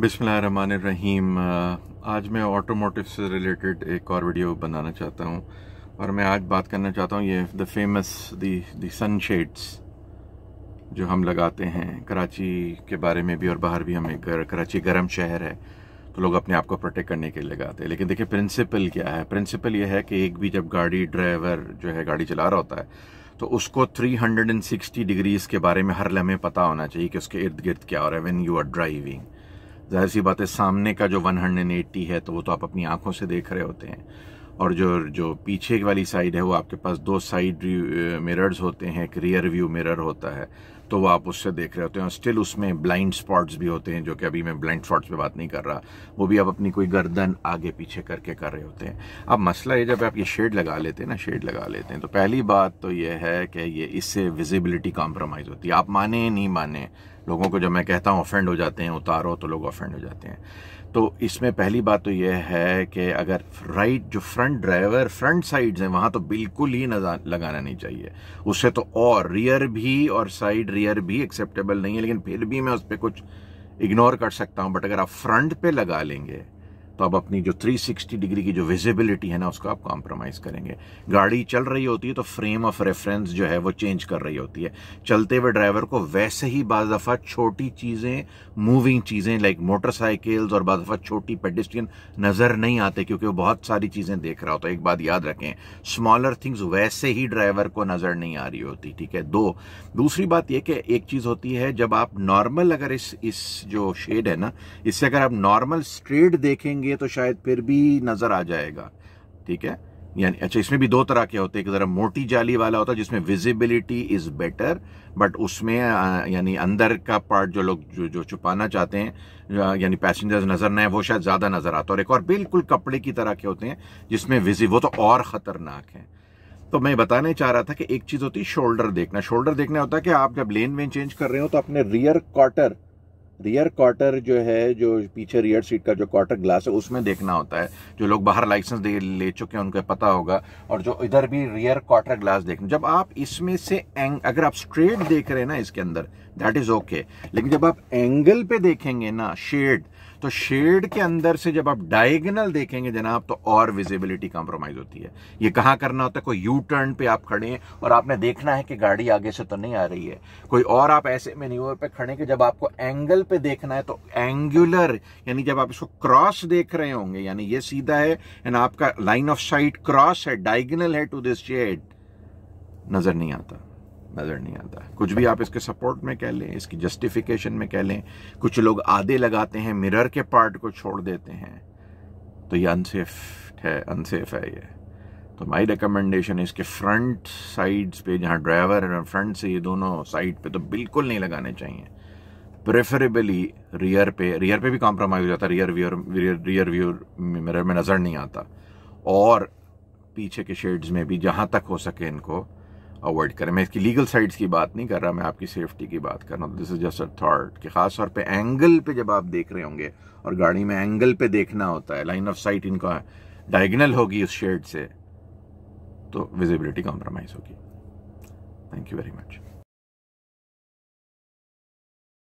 बिसमान रहीम आज मैं ऑटोमोटिव से रिलेटेड एक और वीडियो बनाना चाहता हूँ और मैं आज बात करना चाहता हूँ ये the famous the sun shades जो हम लगाते हैं कराची के बारे में भी और बाहर भी हमें गर, कराची गर्म शहर है तो लोग अपने आप को प्रोटेक्ट करने के लिए लगाते हैं लेकिन देखिए प्रिंसिपल क्या है प्रिंसिपल ये है कि एक भी जब गाड़ी ड्राइवर जो है गाड़ी चला रहा होता है तो उसको 360 डिग्रीज़ के बारे में हर लम्हे पता होना चाहिए कि उसके इर्द गिर्द क्या हो रहा है व्हेन यू आर ड्राइविंग जाहिर सी बात है सामने का जो वन हंड्रेड एट्टी है तो वो तो आप अपनी आंखों से देख रहे होते हैं और जो जो पीछे वाली साइड है वो आपके पास दो साइड मिरर्स होते हैं एक रियर व्यू मिरर होता है तो वो आप उससे देख रहे होते हैं और स्टिल उसमें ब्लाइंड स्पॉट्स भी होते हैं जो कि अभी मैं ब्लाइंड स्पॉट्स पे बात नहीं कर रहा वो भी आप अपनी कोई गर्दन आगे पीछे करके कर रहे होते हैं अब मसला ये जब आप ये शेड लगा लेते हैं ना शेड लगा लेते हैं तो पहली बात तो ये है कि ये इससे विजिबिलिटी कॉम्प्रोमाइज़ होती है आप माने नहीं माने लोगों को जब मैं कहता हूँ ऑफेंड हो जाते हैं उतारो तो लोग ऑफेंड हो जाते हैं तो इसमें पहली बात तो यह है कि अगर राइट जो फ्रंट ड्राइवर फ्रंट साइड्स हैं वहाँ तो बिल्कुल ही नज़र लगाना नहीं चाहिए उससे तो और रियर भी और साइड रियर भी एक्सेप्टेबल नहीं है लेकिन फिर भी मैं उस पर कुछ इग्नोर कर सकता हूँ बट अगर आप फ्रंट पे लगा लेंगे तो आप अपनी जो 360 डिग्री की जो विजिबिलिटी है ना उसको आप कॉम्प्रोमाइज़ करेंगे गाड़ी चल रही होती है तो फ्रेम ऑफ रेफरेंस जो है वो चेंज कर रही होती है चलते हुए ड्राइवर को वैसे ही बाज दफ़ा छोटी चीज़ें मूविंग चीज़ें लाइक मोटरसाइकिल्स और बाज दफ़ा छोटी पेडिस्ट्रियन नज़र नहीं आते क्योंकि वो बहुत सारी चीज़ें देख रहा होता है एक बात याद रखें स्मॉलर थिंग्स वैसे ही ड्राइवर को नज़र नहीं आ रही होती ठीक है दो दूसरी बात यह कि एक चीज़ होती है जब आप नॉर्मल अगर इस इस जो शेड है ना इससे अगर आप नॉर्मल स्ट्रेट देखेंगे देंगे तो शायद फिर भी नज़र आ जाएगा ठीक है यानी अच्छा इसमें भी दो तरह के होते हैं एक ज़रा मोटी जाली वाला होता है जिसमें विजिबिलिटी इज़ बेटर बट उसमें यानी अंदर का पार्ट जो लोग जो जो छुपाना चाहते हैं यानी पैसेंजर्स नज़र ना है वो शायद ज़्यादा नज़र आता है और एक और बिल्कुल कपड़े की तरह के होते हैं जिसमें विजिब वो तो और ख़तरनाक है तो मैं बताने चाह रहा था कि एक चीज़ होती है शोल्डर देखना शोल्डर देखना होता है कि आप जब लेन वेन चेंज कर रहे हो तो अपने रियर क्वार्टर रियर क्वार्टर जो है जो पीछे रियर सीट का जो क्वार्टर ग्लास है उसमें देखना होता है जो लोग बाहर लाइसेंस दे ले चुके हैं उनको पता होगा और जो इधर भी रियर क्वार्टर ग्लास देखना जब आप इसमें से एंग अगर आप स्ट्रेट देख रहे हैं ना इसके अंदर दैट इज ओके लेकिन जब आप एंगल पे देखेंगे ना शेड तो शेड के अंदर से जब आप डायगनल देखेंगे जनाब तो और विजिबिलिटी कॉम्प्रोमाइज होती है ये कहां करना होता है कोई यू टर्न पे आप खड़े हैं और आपने देखना है कि गाड़ी आगे से तो नहीं आ रही है कोई और आप ऐसे मेन्यूर पे खड़े कि जब आपको एंगल पे देखना है तो एंगुलर यानी जब आप इसको क्रॉस देख रहे होंगे यानी ये सीधा है एंड आपका लाइन ऑफ साइट क्रॉस है डायगनल है टू दिस शेड नजर नहीं आता नज़र नहीं आता कुछ भी आप इसके सपोर्ट में कह लें इसकी जस्टिफिकेशन में कह लें कुछ लोग आधे लगाते हैं मिरर के पार्ट को छोड़ देते हैं तो ये अनसेफ है अनसेफ है ये तो माई रिकमेंडेशन इसके फ्रंट साइड्स पे जहाँ ड्राइवर है फ्रंट से ये दोनों साइड पे तो बिल्कुल नहीं लगाने चाहिए प्रेफरेबली रियर पे रियर पे भी कॉम्प्रोमाइज़ हो जाता है rear viewer rear rear view mirror में नज़र नहीं आता और पीछे के शेड्स में भी जहाँ तक हो सके इनको अवॉइड करें मैं इसकी लीगल साइड्स की बात नहीं कर रहा मैं आपकी सेफ्टी की बात कर रहा हूँ this is just a thought कि खास तौर पे एंगल पे जब आप देख रहे होंगे और गाड़ी में एंगल पे देखना होता है लाइन ऑफ साइट इनका डायगनल होगी उस शेड से तो विजिबिलिटी कॉम्प्रोमाइज होगी थैंक यू वेरी मच